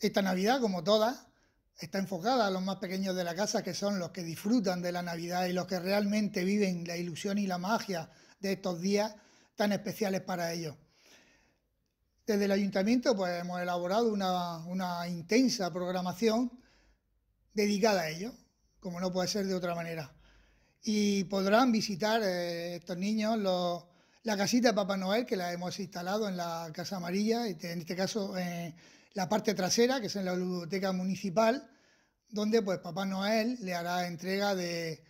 Esta Navidad, como todas, está enfocada a los más pequeños de la casa, que son los que disfrutan de la Navidad y los que realmente viven la ilusión y la magia de estos días tan especiales para ellos. Desde el ayuntamiento pues, hemos elaborado una, intensa programación dedicada a ellos, como no puede ser de otra manera. Y podrán visitar eh, estos niños los la casita de Papá Noel, que la hemos instalado en la Casa Amarilla, en este caso en eh, la parte trasera, que es en la biblioteca municipal, donde pues Papá Noel le hará entrega de,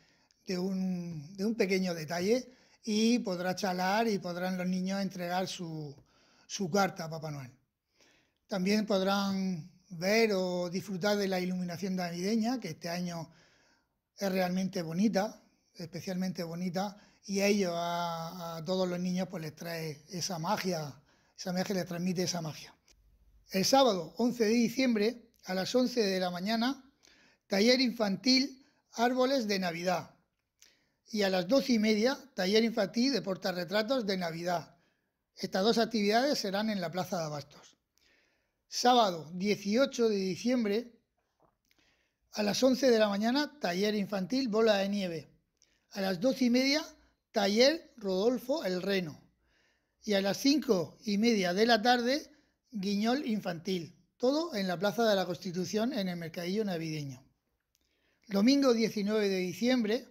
un, pequeño detalle y podrá charlar y podrán los niños entregar su, su carta a Papá Noel. También podrán ver o disfrutar de la iluminación navideña, que este año es realmente bonita, especialmente bonita y a ellos, a, todos los niños, pues les trae esa magia, esa magia les transmite esa magia. El sábado 11 de diciembre a las 11 de la mañana, taller infantil Árboles de Navidad. Y a las 12 y media, taller infantil de portarretratos de Navidad. Estas dos actividades serán en la Plaza de Abastos. Sábado 18 de diciembre, a las 11 de la mañana, taller infantil Bola de Nieve. A las doce y media, taller Rodolfo El Reno. Y a las cinco y media de la tarde, guiñol infantil. Todo en la Plaza de la Constitución en el Mercadillo Navideño. Domingo 19 de diciembre,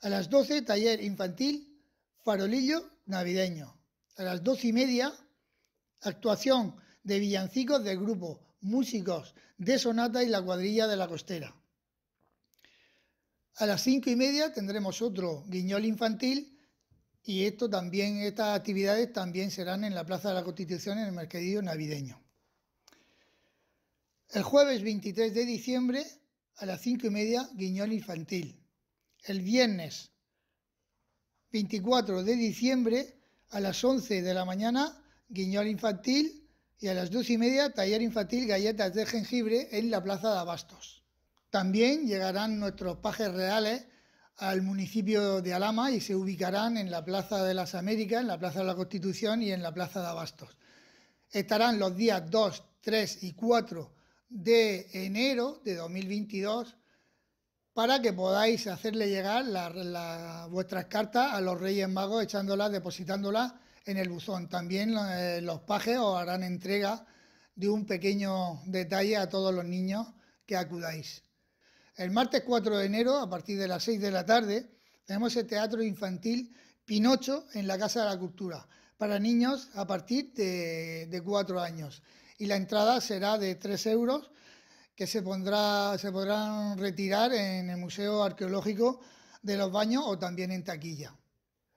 a las 12, taller infantil Farolillo Navideño. A las doce y media, actuación de villancicos del grupo Músicos de Sonata y la Cuadrilla de la Costera. A las cinco y media tendremos otro guiñol infantil y esto también, estas actividades también serán en la Plaza de la Constitución en el mercadillo navideño. El jueves 23 de diciembre a las cinco y media, guiñol infantil. El viernes 24 de diciembre a las 11 de la mañana, guiñol infantil. Y a las 12 y media, taller infantil galletas de jengibre en la Plaza de Abastos. También llegarán nuestros pajes reales al municipio de Alama y se ubicarán en la Plaza de las Américas, en la Plaza de la Constitución y en la Plaza de Abastos. Estarán los días 2, 3 y 4 de enero de 2022 para que podáis hacerle llegar vuestras cartas a los Reyes Magos, echándolas, depositándolas en el buzón. También eh, los pajes os harán entrega de un pequeño detalle a todos los niños que acudáis. El martes 4 de enero, a partir de las 6 de la tarde, tenemos el teatro infantil Pinocho en la Casa de la Cultura para niños a partir de, 4 años. Y la entrada será de 3 euros que se, pondrá, se podrán retirar en el Museo Arqueológico de los Baños o también en taquilla.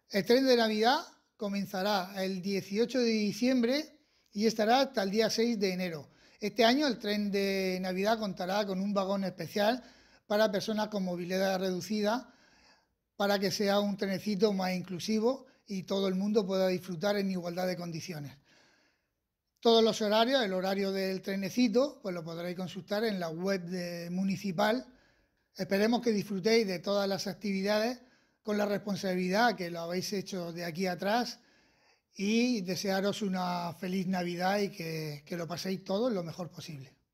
El tren de Navidad comenzará el 18 de diciembre y estará hasta el día 6 de enero. Este año el tren de Navidad contará con un vagón especial para personas con movilidad reducida, para que sea un trenecito más inclusivo y todo el mundo pueda disfrutar en igualdad de condiciones. Todos los horarios, el horario del trenecito, pues lo podréis consultar en la web municipal. Esperemos que disfrutéis de todas las actividades con la responsabilidad que lo habéis hecho de aquí atrás y desearos una feliz Navidad y que, que lo paséis todos lo mejor posible.